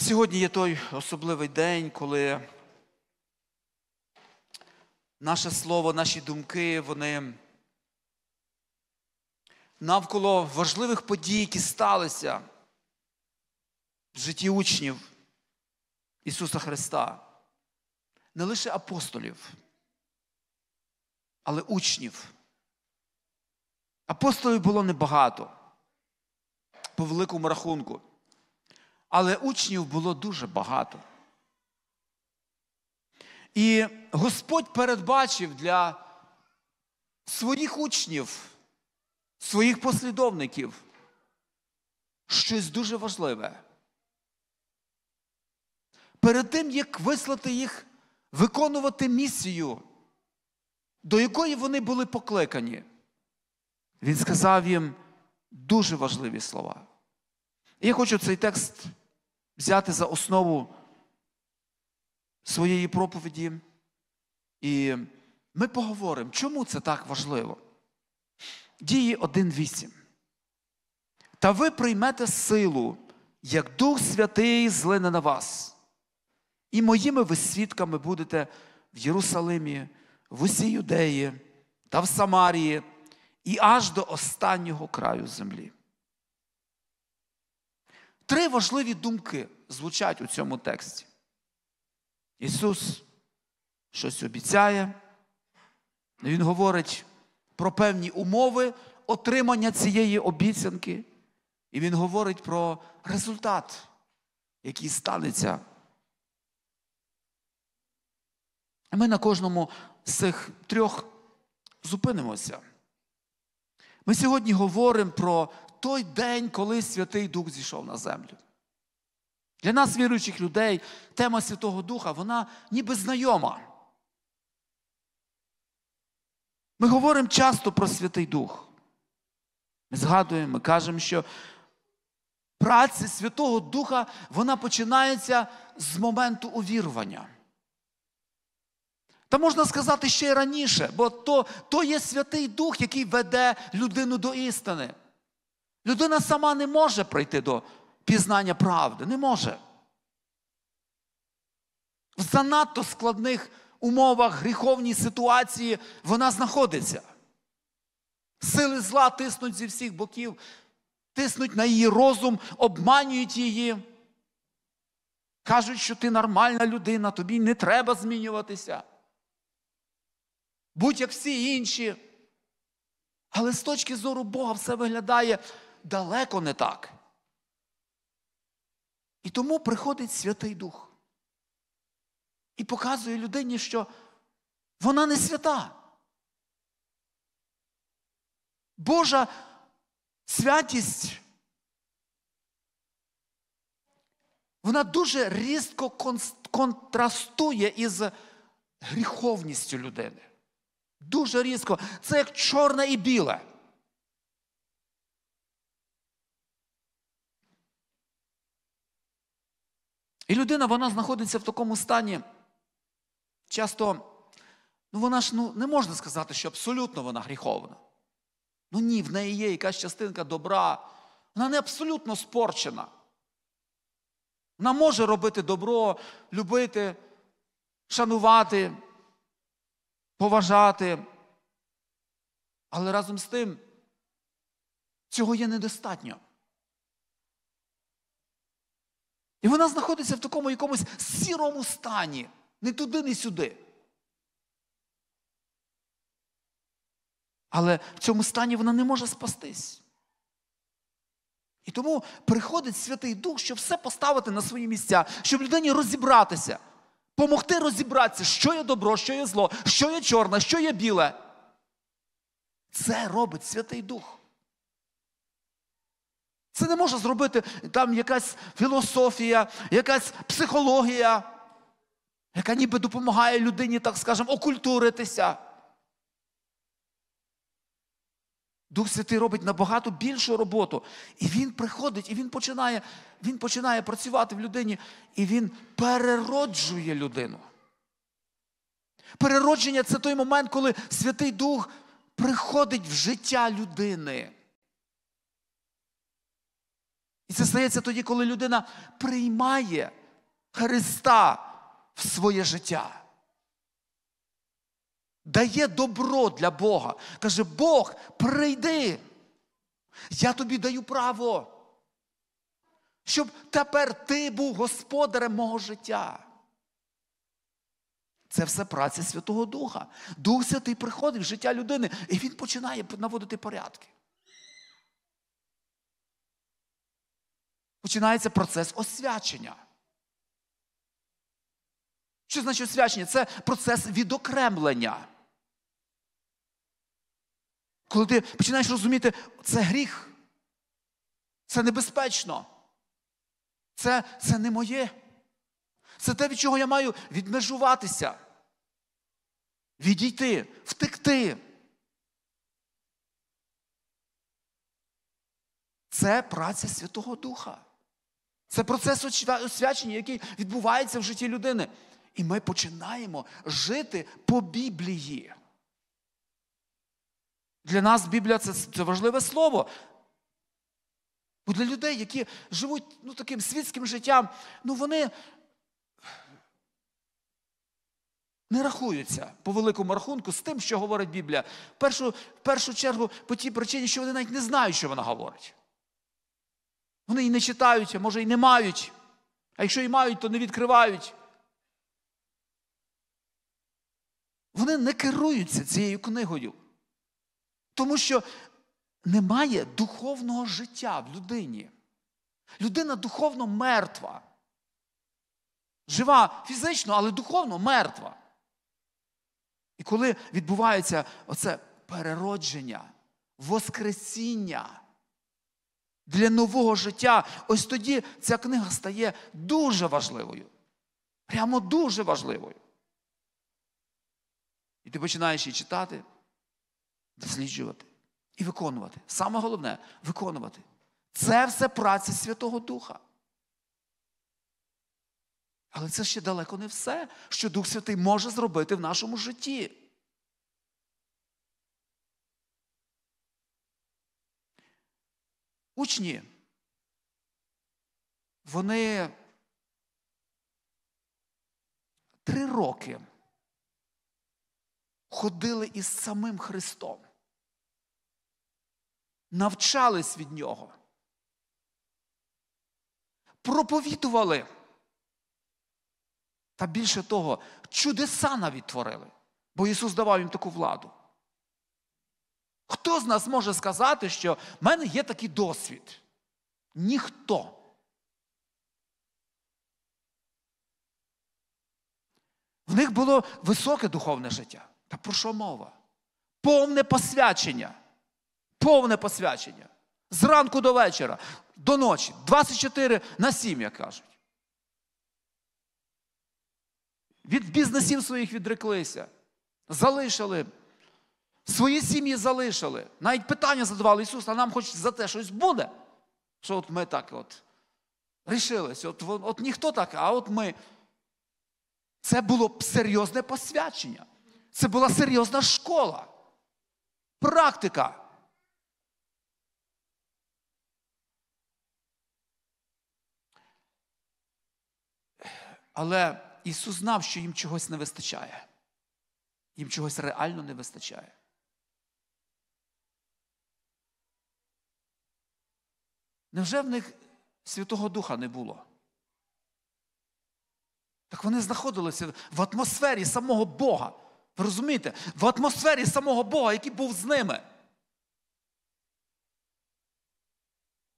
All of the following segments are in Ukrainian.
Сьогодні є той особливий день, коли наше слово, наші думки, вони навколо важливих подій, які сталися в житті учнів Ісуса Христа. Не лише апостолів, але учнів. Апостолів було небагато по великому рахунку. Але учнів було дуже багато. І Господь передбачив для своїх учнів, своїх послідовників щось дуже важливе. Перед тим, як вислати їх, виконувати місію, до якої вони були покликані, він сказав їм дуже важливі слова. я хочу цей текст взяти за основу своєї проповіді. І ми поговоримо, чому це так важливо. Дії 1.8. Та ви приймете силу, як Дух Святий злине на вас. І моїми ви свідками будете в Єрусалимі, в усій Юдеї та в Самарії і аж до останнього краю землі три важливі думки звучать у цьому тексті. Ісус щось обіцяє, Він говорить про певні умови отримання цієї обіцянки, і Він говорить про результат, який станеться. Ми на кожному з цих трьох зупинимося. Ми сьогодні говоримо про той день, коли Святий Дух зійшов на землю. Для нас, віруючих людей, тема Святого Духа, вона ніби знайома. Ми говоримо часто про Святий Дух. Ми згадуємо, ми кажемо, що праця Святого Духа вона починається з моменту увірування. Та можна сказати ще й раніше, бо то, то є Святий Дух, який веде людину до істини. Людина сама не може прийти до пізнання правди. Не може. В занадто складних умовах, гріховній ситуації вона знаходиться. Сили зла тиснуть зі всіх боків, тиснуть на її розум, обманюють її. Кажуть, що ти нормальна людина, тобі не треба змінюватися. Будь як всі інші. Але з точки зору Бога все виглядає далеко не так. І тому приходить Святий Дух і показує людині, що вона не свята. Божа святість. Вона дуже різко контрастує із гріховністю людини. Дуже різко. Це як чорне і біле. І людина вона знаходиться в такому стані. Часто, ну вона ж ну, не можна сказати, що абсолютно вона гріховна. Ну ні, в неї є якась частинка добра. Вона не абсолютно спорчена. Вона може робити добро, любити, шанувати, поважати. Але разом з тим цього є недостатньо. І вона знаходиться в такому якомусь сірому стані, не туди, не сюди. Але в цьому стані вона не може спастись. І тому приходить Святий Дух, щоб все поставити на свої місця, щоб людині розібратися, помогти розібратися, що є добро, що є зло, що є чорне, що є біле. Це робить Святий Дух. Це не може зробити там якась філософія, якась психологія, яка ніби допомагає людині, так скажемо, окультуритися. Дух Святий робить набагато більшу роботу. І він приходить, і він починає він починає працювати в людині, і він перероджує людину. Переродження це той момент, коли Святий Дух приходить в життя людини. І це стається тоді, коли людина приймає Христа в своє життя. Дає добро для Бога. Каже, Бог, прийди. Я тобі даю право, щоб тепер ти був господарем мого життя. Це все праця Святого Духа. Дух Святий приходить в життя людини, і він починає наводити порядки. починається процес освячення. Що значить освячення? Це процес відокремлення. Коли ти починаєш розуміти, це гріх, це небезпечно, це, це не моє. Це те, від чого я маю відмежуватися, відійти, втекти. Це праця Святого Духа. Це процес освячення, який відбувається в житті людини. І ми починаємо жити по Біблії. Для нас Біблія це, це важливе слово. Бо для людей, які живуть ну, таким світським життям, ну вони не рахуються по великому рахунку з тим, що говорить Біблія. В першу, в першу чергу, по тій причині, що вони навіть не знають, що вона говорить. Вони і не читаються, може, і не мають. А якщо і мають, то не відкривають. Вони не керуються цією книгою. Тому що немає духовного життя в людині. Людина духовно мертва. Жива фізично, але духовно мертва. І коли відбувається оце переродження, воскресіння, для нового життя. Ось тоді ця книга стає дуже важливою. Прямо дуже важливою. І ти починаєш її читати, досліджувати і виконувати. Саме головне виконувати. Це все праця Святого Духа. Але це ще далеко не все, що Дух Святий може зробити в нашому житті. Учні, вони три роки ходили із самим Христом, навчались від Нього, проповідували. Та більше того, чудеса навіть творили, бо Ісус давав їм таку владу. Хто з нас може сказати, що в мене є такий досвід? Ніхто. В них було високе духовне життя. Та про що мова? Повне посвячення. Повне посвячення. Зранку до вечора, до ночі, 24 на 7, як кажуть. Від бізнесів своїх відреклися, залишили Свої сім'ї залишили. Навіть питання задавали Ісус, а нам хоч за те щось буде. Що от ми так от рішились, от, от, от ніхто так, а от ми. Це було б серйозне посвячення. Це була серйозна школа, практика. Але Ісус знав, що їм чогось не вистачає. Їм чогось реально не вистачає. Невже в них Святого Духа не було? Так вони знаходилися в атмосфері самого Бога. Ви розумієте? В атмосфері самого Бога, який був з ними.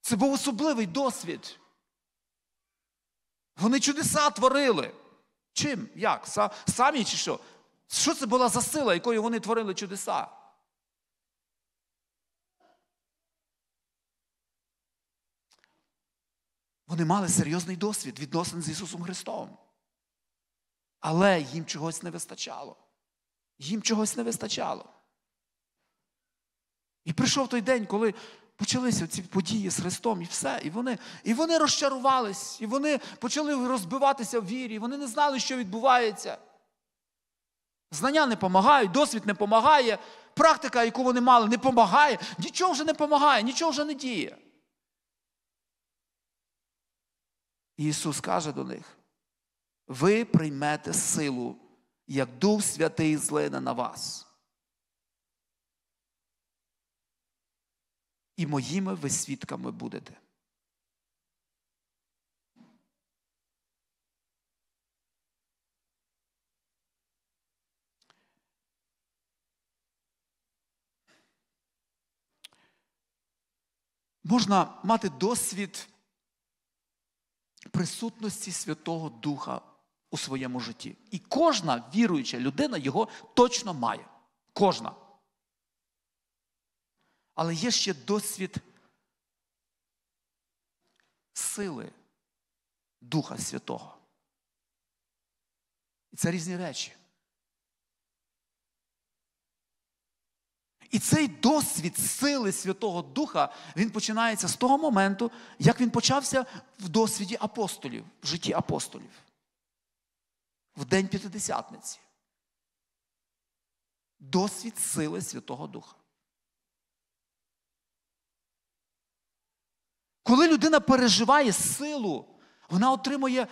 Це був особливий досвід. Вони чудеса творили. Чим? Як? Самі чи що? Що це була за сила, якою вони творили чудеса? Вони мали серйозний досвід відносин з Ісусом Христом. Але їм чогось не вистачало. Їм чогось не вистачало. І прийшов той день, коли почалися ці події з Христом, і все. І вони і вони розчарувались, і вони почали розбиватися в вірі, і вони не знали, що відбувається. Знання не допомагають, досвід не допомагає, практика, яку вони мали, не допомагає, нічого вже не допомагає, нічого вже не діє. Ісус каже до них, ви приймете силу, як Дух Святий злине на вас. І моїми ви свідками будете. Можна мати досвід присутності Святого Духа у своєму житті. І кожна віруюча людина його точно має. Кожна. Але є ще досвід сили Духа Святого. І це різні речі. І цей досвід сили Святого Духа, він починається з того моменту, як він почався в досвіді апостолів, в житті апостолів. В День П'ятидесятниці. Досвід сили Святого Духа. Коли людина переживає силу, вона отримує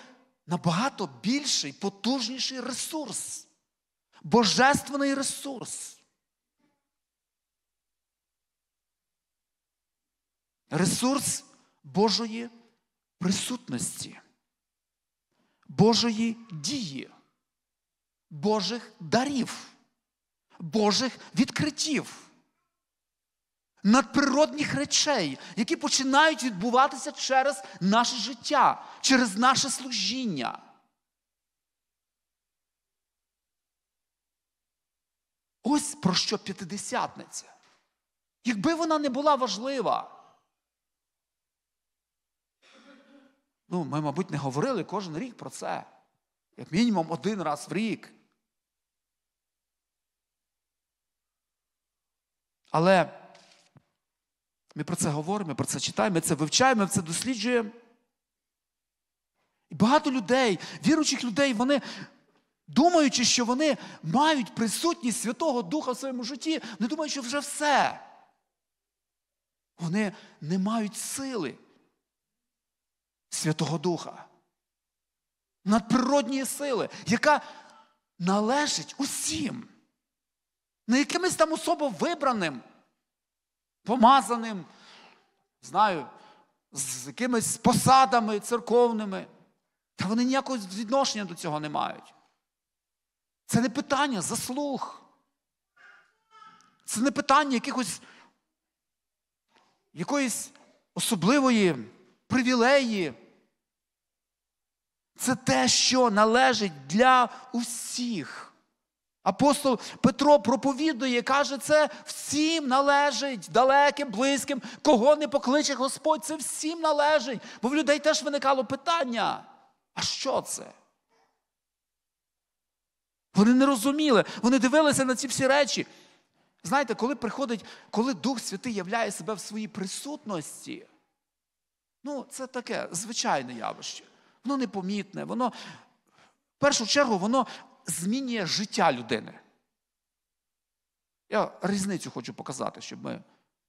набагато більший, потужніший ресурс, божественний ресурс. ресурс Божої присутності, Божої дії, Божих дарів, Божих відкриттів. Надприродних речей, які починають відбуватися через наше життя, через наше служіння. Ось про що п'ятидесятниця. Якби вона не була важлива, Ну, ми, мабуть, не говорили кожен рік про це. Як мінімум один раз в рік. Але ми про це говоримо, ми про це читаємо, ми це вивчаємо, ми це досліджуємо. І багато людей, віруючих людей, вони, думаючи, що вони мають присутність Святого Духа в своєму житті, не думають, що вже все. Вони не мають сили. Святого Духа, надприродньої сили, яка належить усім, не якимось там особо вибраним, помазаним, знаю, з якимись посадами церковними. Та вони ніякого відношення до цього не мають. Це не питання заслуг. Це не питання якихось, якоїсь особливої привілеї. Це те, що належить для усіх. Апостол Петро проповідує, каже, це всім належить, далеким, близьким, кого не покличе Господь, це всім належить. Бо в людей теж виникало питання: а що це? Вони не розуміли, вони дивилися на ці всі речі. Знаєте, коли приходить, коли Дух Святий являє себе в своїй присутності, Ну, це таке звичайне явище. Воно непомітне, воно, в першу чергу, воно змінює життя людини. Я різницю хочу показати, щоб ми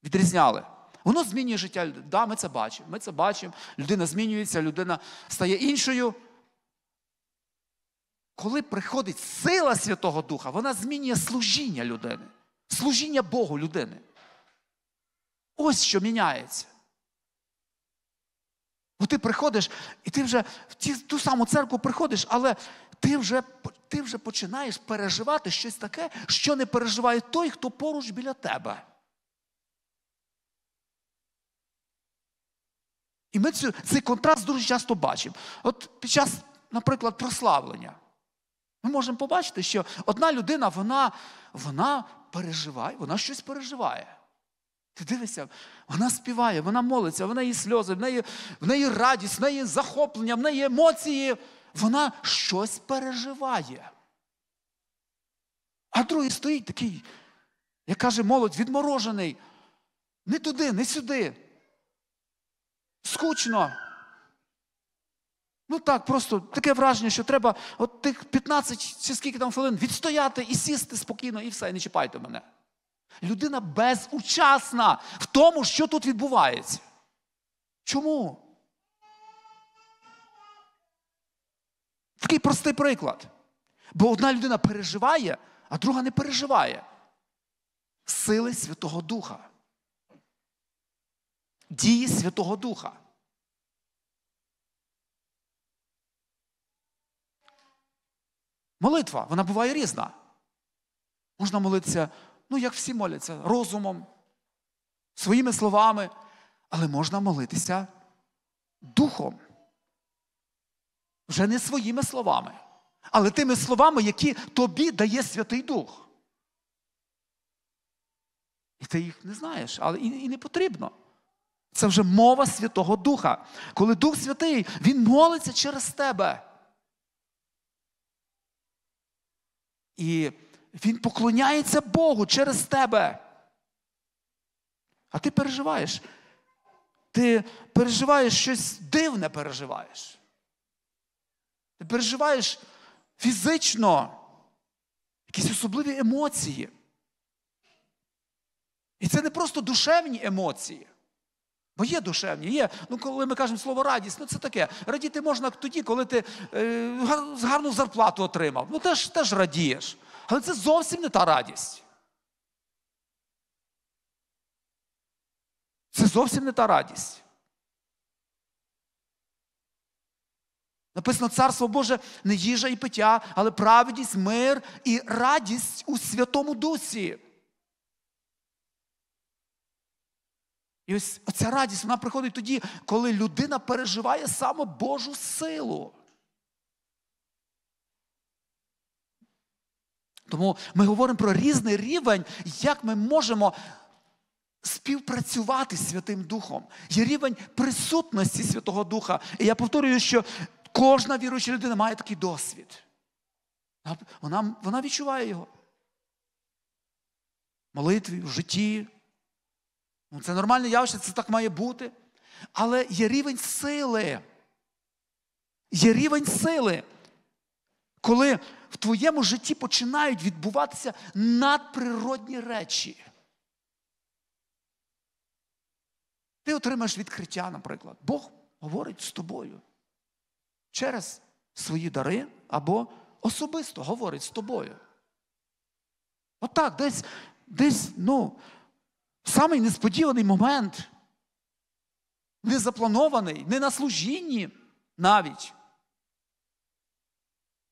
відрізняли. Воно змінює життя людини. Да, ми це бачимо. Ми це бачимо. Людина змінюється, людина стає іншою. Коли приходить сила Святого Духа, вона змінює служіння людини, служіння Богу людини. Ось що міняється. Бо ну, ти приходиш, і ти вже в ті, ту саму церкву приходиш, але ти вже ти вже починаєш переживати щось таке, що не переживає той, хто поруч біля тебе. І ми цю, цей контраст дуже часто бачимо. От під час, наприклад, прославлення. Ми можемо побачити, що одна людина, вона вона переживає, вона щось переживає. Ти дивишся, вона співає, вона молиться, в неї сльози, в неї в неї радість, в неї захоплення, в неї емоції. Вона щось переживає. А другий стоїть такий, як каже молодь, відморожений. Не туди, не сюди. Скучно. Ну так, просто таке враження, що треба от тих 15 чи скільки там хвилин відстояти і сісти спокійно, і все, і не чіпайте мене. Людина безучасна в тому, що тут відбувається. Чому? Такий простий приклад. Бо одна людина переживає, а друга не переживає. Сили Святого Духа. Дії Святого Духа. Молитва, вона буває різна. Можна молитися Ну, як всі моляться, розумом, своїми словами, але можна молитися духом. Вже не своїми словами, але тими словами, які тобі дає Святий Дух. І ти їх не знаєш, але і не потрібно. Це вже мова Святого Духа. Коли Дух Святий, Він молиться через тебе. І він поклоняється Богу через тебе. А ти переживаєш. Ти переживаєш щось дивне переживаєш. Ти переживаєш фізично якісь особливі емоції. І це не просто душевні емоції. Бо є душевні, є. Ну, коли ми кажемо слово радість, ну це таке. Радіти можна тоді, коли ти е, гарну зарплату отримав. Ну теж теж радієш. Але це зовсім не та радість. Це зовсім не та радість. Написано Царство Боже не їжа і пиття, але праведність, мир і радість у Святому Дусі. І ось ця радість вона приходить тоді, коли людина переживає саме Божу силу. Тому ми говоримо про різний рівень, як ми можемо співпрацювати з Святим Духом. Є рівень присутності Святого Духа. І я повторюю, що кожна віруюча людина має такий досвід. Вона, вона відчуває його. молитві, в житті. Ну, це нормальне явище, це так має бути. Але є рівень сили. Є рівень сили коли в твоєму житті починають відбуватися надприродні речі. Ти отримаєш відкриття, наприклад. Бог говорить з тобою через свої дари або особисто говорить з тобою. Отак, десь, десь, ну, самий несподіваний момент, незапланований, не на служінні навіть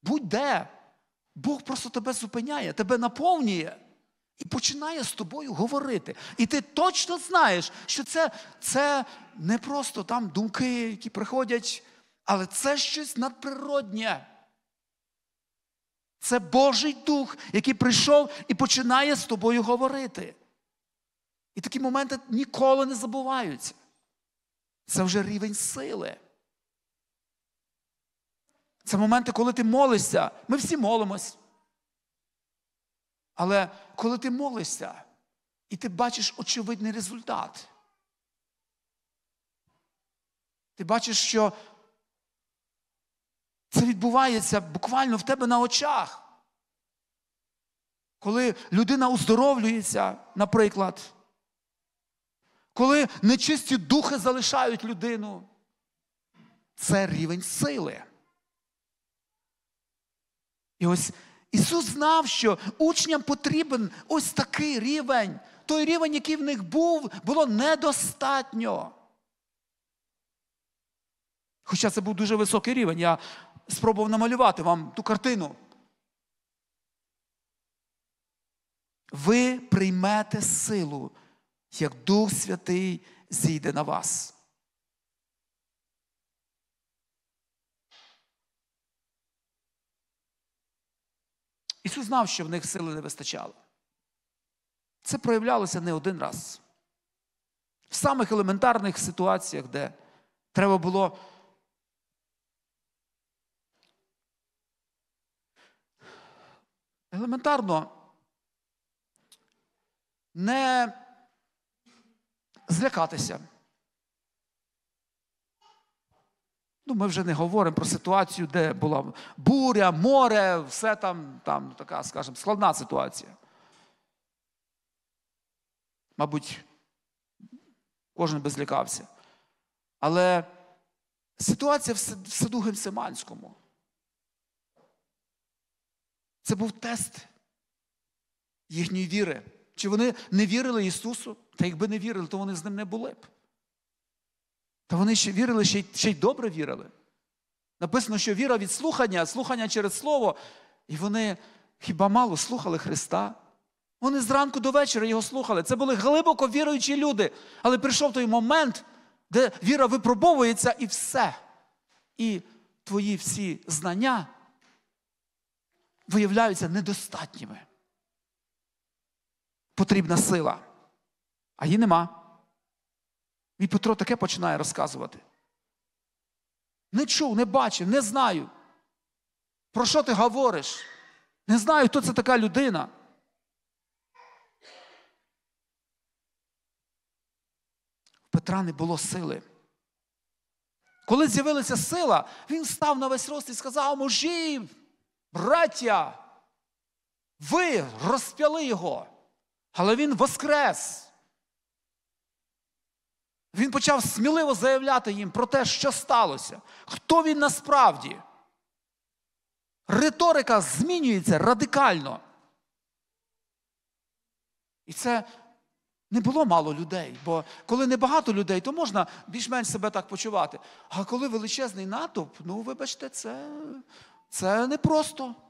будь-де, Бог просто тебе зупиняє, тебе наповнює і починає з тобою говорити. І ти точно знаєш, що це, це не просто там думки, які приходять, але це щось надприроднє. Це Божий дух, який прийшов і починає з тобою говорити. І такі моменти ніколи не забуваються. Це вже рівень сили. Це моменти, коли ти молишся. Ми всі молимось. Але коли ти молишся, і ти бачиш очевидний результат, ти бачиш, що це відбувається буквально в тебе на очах. Коли людина оздоровлюється, наприклад, коли нечисті духи залишають людину, це рівень сили. І ось Ісус знав, що учням потрібен ось такий рівень. Той рівень, який в них був, було недостатньо. Хоча це був дуже високий рівень. Я спробував намалювати вам ту картину. Ви приймете силу, як Дух Святий зійде на вас. Ісус знав, що в них сили не вистачало. Це проявлялося не один раз. В самих елементарних ситуаціях, де треба було. Елементарно не злякатися. Ну, Ми вже не говоримо про ситуацію, де була буря, море, все там, там така, скажімо, складна ситуація. Мабуть, кожен би злякався. Але ситуація в саду Гемсиманському. Це був тест їхньої віри. Чи вони не вірили Ісусу? Та якби не вірили, то вони з ним не були б. Та вони ще вірили, ще й, ще й добре вірили. Написано, що віра від слухання, слухання через Слово. І вони хіба мало слухали Христа. Вони зранку до вечора його слухали. Це були глибоко віруючі люди. Але прийшов той момент, де віра випробовується і все. І твої всі знання виявляються недостатніми. Потрібна сила, а її нема. І Петро таке починає розказувати. Не чув, не бачив, не знаю. Про що ти говориш? Не знаю, хто це така людина. У Петра не було сили. Коли з'явилася сила, він став на весь рост і сказав: мужі, браття, ви розп'яли його, але він воскрес. Він почав сміливо заявляти їм про те, що сталося, хто він насправді. Риторика змінюється радикально. І це не було мало людей, бо коли небагато людей, то можна більш-менш себе так почувати. А коли величезний натовп, ну вибачте, це, це непросто. просто.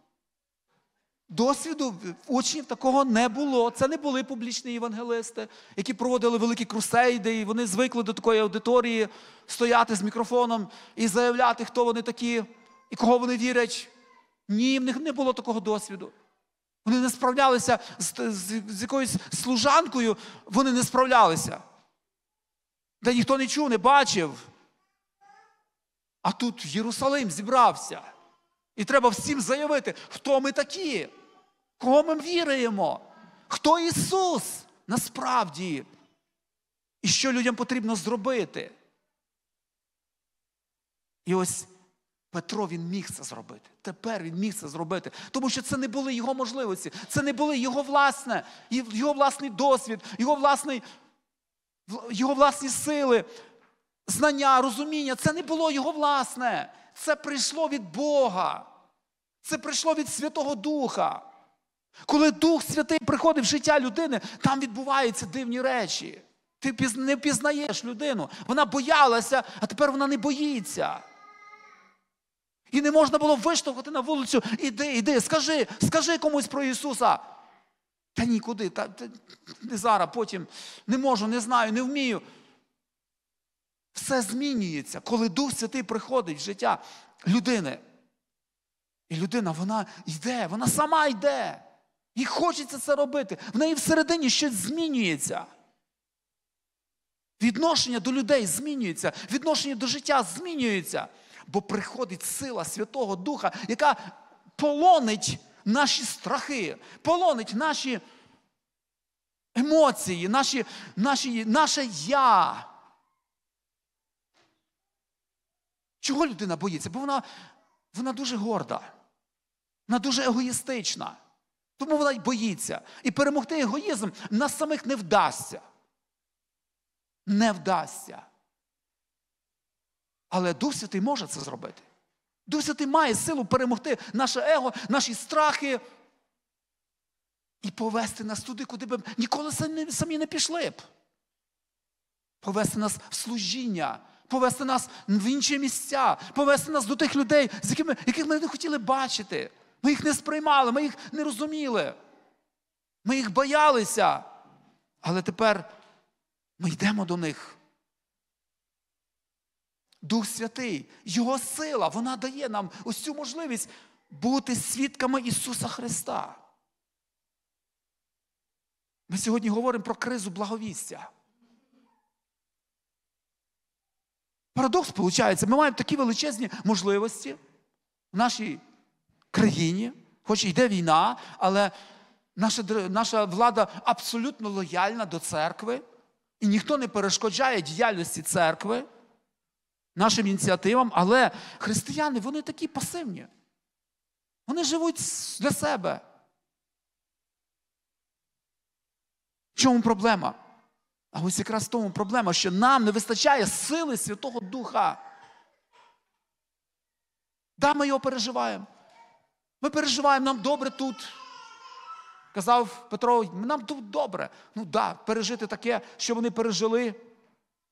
Досвіду учнів такого не було. Це не були публічні євангелисти, які проводили великі крусейди, і вони звикли до такої аудиторії стояти з мікрофоном і заявляти, хто вони такі і кого вони вірять. Ні, в них не було такого досвіду. Вони не справлялися з, з, з якоюсь служанкою, вони не справлялися. Де ніхто не чув, не бачив. А тут Єрусалим зібрався. І треба всім заявити, хто ми такі кого ми віруємо, хто Ісус насправді, і що людям потрібно зробити. І ось Петро він міг це зробити. Тепер він міг це зробити. Тому що це не були його можливості, це не були його власне, його власний досвід, його власний, його власні сили, знання, розуміння. Це не було його власне. Це прийшло від Бога. Це прийшло від Святого Духа. Коли Дух Святий приходить в життя людини, там відбуваються дивні речі. Ти не пізнаєш людину. Вона боялася, а тепер вона не боїться. І не можна було виштовхати на вулицю. Іди, іди, скажи, скажи комусь про Ісуса. Та нікуди, та, та, не зараз, потім не можу, не знаю, не вмію. Все змінюється, коли Дух Святий приходить в життя людини. І людина, вона йде, вона сама йде. І хочеться це робити. В неї всередині щось змінюється. Відношення до людей змінюється, відношення до життя змінюється, бо приходить сила Святого Духа, яка полонить наші страхи, полонить наші емоції, наші, наші, наше я. Чого людина боїться? Бо вона, вона дуже горда, вона дуже егоїстична. Тому вона й боїться. І перемогти егоїзм нас самих не вдасться. Не вдасться. Але Дух Святий може це зробити. Дух Святий має силу перемогти наше его, наші страхи і повести нас туди, куди б ніколи самі не пішли б. Повести нас в служіння, повести нас в інші місця, повести нас до тих людей, з якими, яких ми не хотіли бачити. Ми їх не сприймали, ми їх не розуміли. Ми їх боялися. Але тепер ми йдемо до них. Дух Святий, Його сила, вона дає нам ось цю можливість бути свідками Ісуса Христа. Ми сьогодні говоримо про кризу благовістя. Парадокс, виходить, ми маємо такі величезні можливості в нашій країні, хоч йде війна, але наша наша влада абсолютно лояльна до церкви, і ніхто не перешкоджає діяльності церкви, нашим ініціативам, але християни вони такі пасивні. Вони живуть для себе. В чому проблема? А ось якраз в тому проблема, що нам не вистачає сили Святого Духа. Да, ми його переживаємо. Ми переживаємо, нам добре тут. Казав Петро, нам тут добре. Ну да, пережити таке, що вони пережили.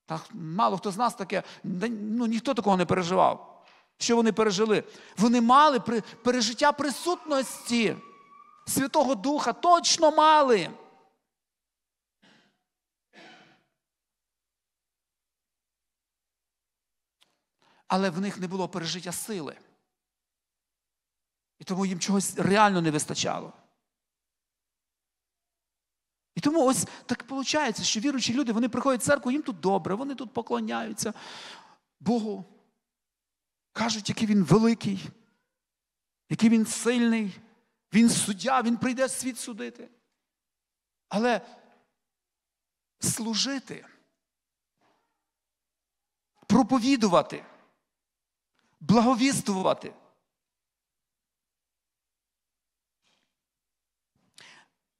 Та мало хто з нас таке, ну ніхто такого не переживав. Що вони пережили? Вони мали при, пережиття присутності Святого Духа, точно мали. Але в них не було пережиття сили. І тому їм чогось реально не вистачало. І тому ось так виходить, що віруючі люди, вони приходять в церкву, їм тут добре, вони тут поклоняються Богу. Кажуть, який він великий, який він сильний, він суддя, він прийде світ судити. Але служити, проповідувати, благовіствувати.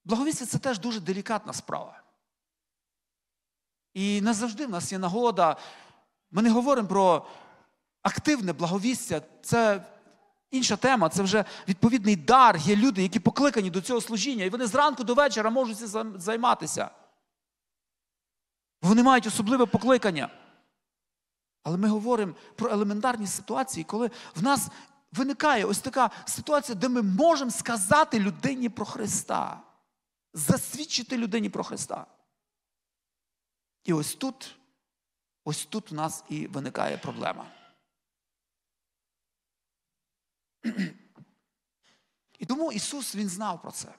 благовістя це теж дуже делікатна справа. І не завжди в нас є нагода. Ми не говоримо про активне благовістя, це інша тема, це вже відповідний дар. Є люди, які покликані до цього служіння, і вони зранку до вечора можуть займатися. Вони мають особливе покликання. Але ми говоримо про елементарні ситуації, коли в нас виникає ось така ситуація, де ми можемо сказати людині про Христа засвідчити людині про Христа. І ось тут, ось тут у нас і виникає проблема. І тому Ісус Він знав про це.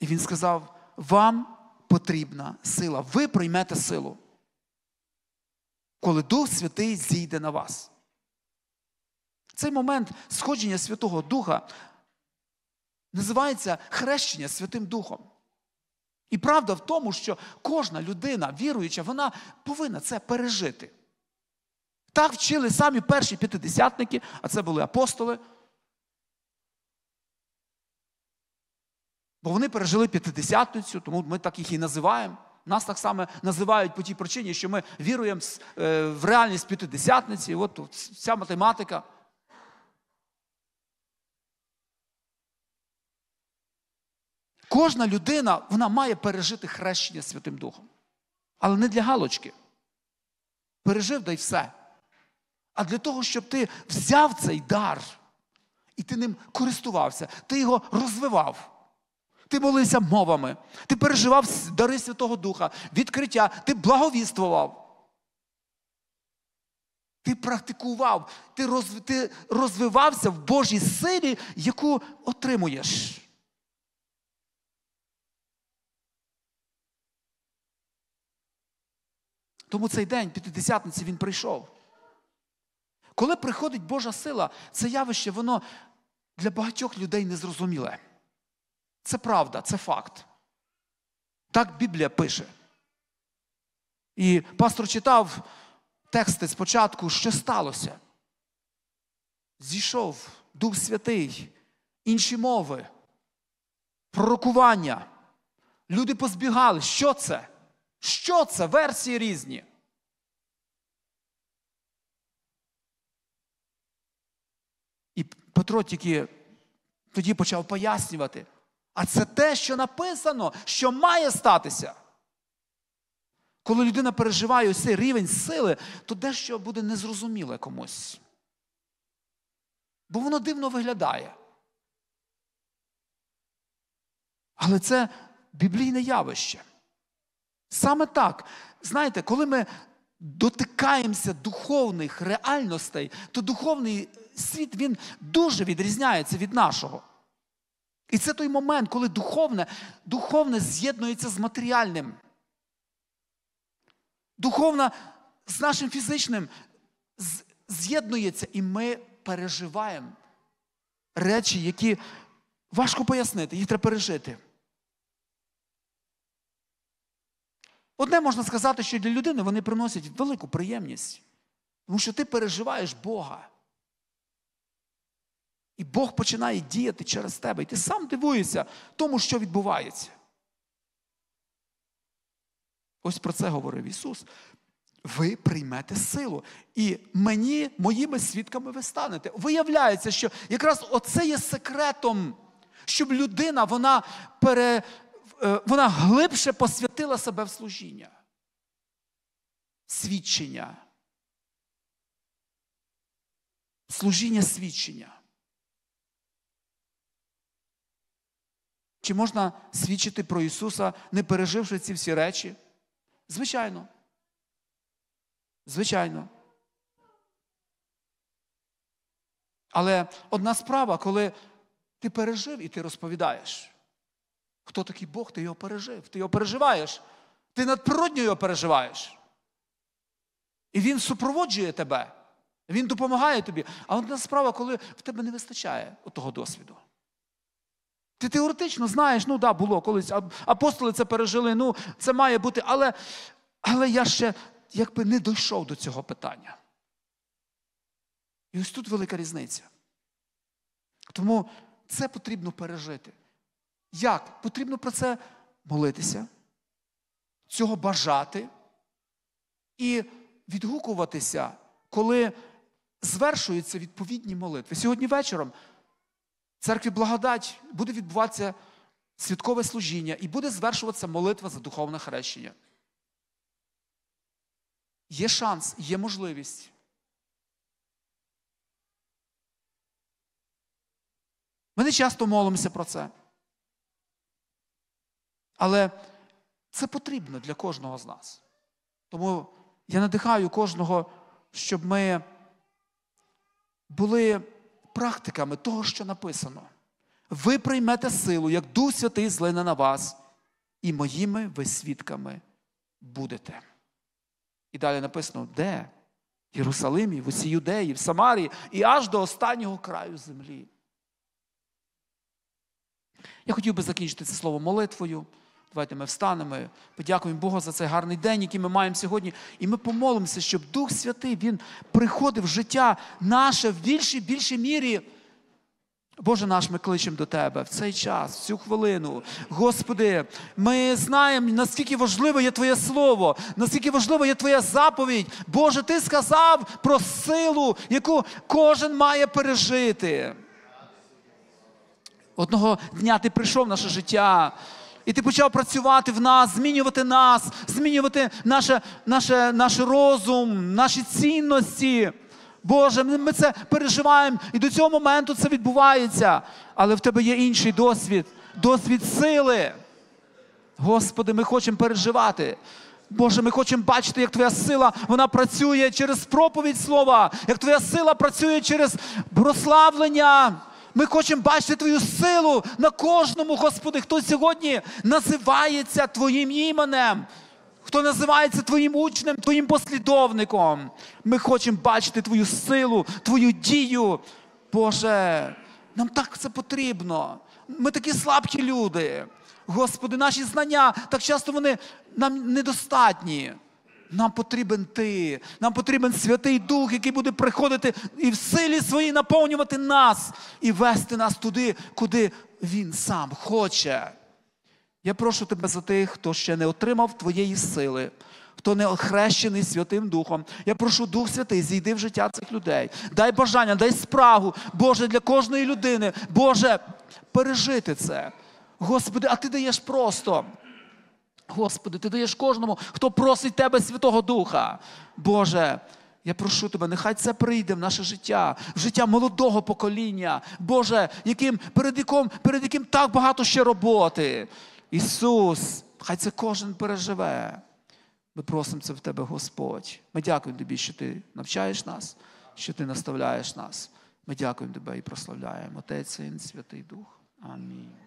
І Він сказав: вам потрібна сила, ви приймете силу, коли Дух Святий зійде на вас. Цей момент сходження Святого Духа називається хрещення Святим Духом. І правда в тому, що кожна людина, віруюча, вона повинна це пережити. Так вчили самі перші п'ятидесятники, а це були апостоли. Бо вони пережили п'ятидесятницю, тому ми так їх і називаємо. Нас так само називають по тій причині, що ми віруємо е, в реальність п'ятидесятниці. От вся математика. Кожна людина вона має пережити хрещення Святим Духом. Але не для галочки. Пережив да й все. А для того, щоб ти взяв цей дар і ти ним користувався, ти його розвивав. Ти молився мовами, ти переживав дари Святого Духа, відкриття, ти благовіствував. Ти практикував, ти розвивався в Божій силі, яку отримуєш. Тому цей день, п'ятидесятниці, він прийшов. Коли приходить Божа сила, це явище, воно для багатьох людей незрозуміле. Це правда, це факт. Так Біблія пише. І пастор читав тексти спочатку, що сталося. Зійшов Дух Святий, інші мови, пророкування. Люди позбігали. Що це? Що це? Версії різні. І Петро тільки тоді почав пояснювати. А це те, що написано, що має статися. Коли людина переживає ось цей рівень сили, то дещо буде незрозуміле комусь. Бо воно дивно виглядає. Але це біблійне явище. Саме так. Знаєте, коли ми дотикаємося духовних реальностей, то духовний світ він дуже відрізняється від нашого. І це той момент, коли духовне духовне з'єднується з матеріальним. Духовна з нашим фізичним з'єднується, і ми переживаємо речі, які важко пояснити, їх треба пережити. Одне можна сказати, що для людини вони приносять велику приємність, тому що ти переживаєш Бога. І Бог починає діяти через тебе. І ти сам дивуєшся тому, що відбувається. Ось про це говорив Ісус. Ви приймете силу. І мені, моїми свідками ви станете. Виявляється, що якраз оце є секретом, щоб людина вона пере, Е, вона глибше посвятила себе в служіння, свідчення. Служіння свідчення. Чи можна свідчити про Ісуса, не переживши ці всі речі? Звичайно. Звичайно. Але одна справа, коли ти пережив і ти розповідаєш. Хто такий Бог? Ти його пережив, ти його переживаєш. Ти надприродньо його переживаєш. І він супроводжує тебе, він допомагає тобі. А одна справа, коли в тебе не вистачає того досвіду. Ти теоретично знаєш, ну да, було колись. Апостоли це пережили, ну це має бути, але але я ще якби не дійшов до цього питання. І ось тут велика різниця. Тому це потрібно пережити. Як? Потрібно про це молитися, цього бажати і відгукуватися, коли звершуються відповідні молитви. Сьогодні вечором в церкві благодать буде відбуватися святкове служіння і буде звершуватися молитва за духовне хрещення. Є шанс, є можливість. Ми не часто молимося про це. Але це потрібно для кожного з нас. Тому я надихаю кожного, щоб ми були практиками того, що написано. Ви приймете силу, як Дух Святий злине на вас, і моїми ви свідками будете. І далі написано, де? В Єрусалимі, в усій юдеї, в Самарії і аж до останнього краю землі. Я хотів би закінчити це слово молитвою. Давайте ми встанемо, подякуємо Богу за цей гарний день, який ми маємо сьогодні. І ми помолимося, щоб Дух Святий Він приходив в життя наше в більшій більшій мірі. Боже наш, ми кличемо до Тебе в цей час, в цю хвилину. Господи, ми знаємо, наскільки важливе є Твоє Слово, наскільки важлива є Твоя заповідь. Боже, Ти сказав про силу, яку кожен має пережити. Одного дня ти прийшов в наше життя. І ти почав працювати в нас, змінювати нас, змінювати наше, наше, наш розум, наші цінності. Боже, ми це переживаємо, і до цього моменту це відбувається. Але в тебе є інший досвід, досвід сили. Господи, ми хочемо переживати. Боже, ми хочемо бачити, як Твоя сила вона працює через проповідь Слова, як Твоя сила працює через прославлення. Ми хочемо бачити Твою силу на кожному, Господи, хто сьогодні називається Твоїм іменем, хто називається Твоїм учнем, Твоїм послідовником. Ми хочемо бачити Твою силу, Твою дію. Боже, нам так це потрібно. Ми такі слабкі люди. Господи, наші знання так часто вони нам недостатні. Нам потрібен ти, нам потрібен Святий Дух, який буде приходити і в силі своїй наповнювати нас і вести нас туди, куди Він сам хоче. Я прошу тебе за тих, хто ще не отримав твоєї сили, хто не охрещений Святим Духом. Я прошу Дух Святий, зійди в життя цих людей. Дай бажання, дай спрагу, Боже, для кожної людини, Боже, пережити це. Господи, а ти даєш просто. Господи, Ти даєш кожному, хто просить Тебе, Святого Духа. Боже, я прошу Тебе, нехай це прийде в наше життя, в життя молодого покоління, Боже, яким, перед яким, перед яким так багато ще роботи. Ісус, хай це кожен переживе. Ми просимо це в Тебе, Господь. Ми дякуємо Тобі, що Ти навчаєш нас, що Ти наставляєш нас. Ми дякуємо Тебе і прославляємо. Отець, Син, Святий Дух. Амінь.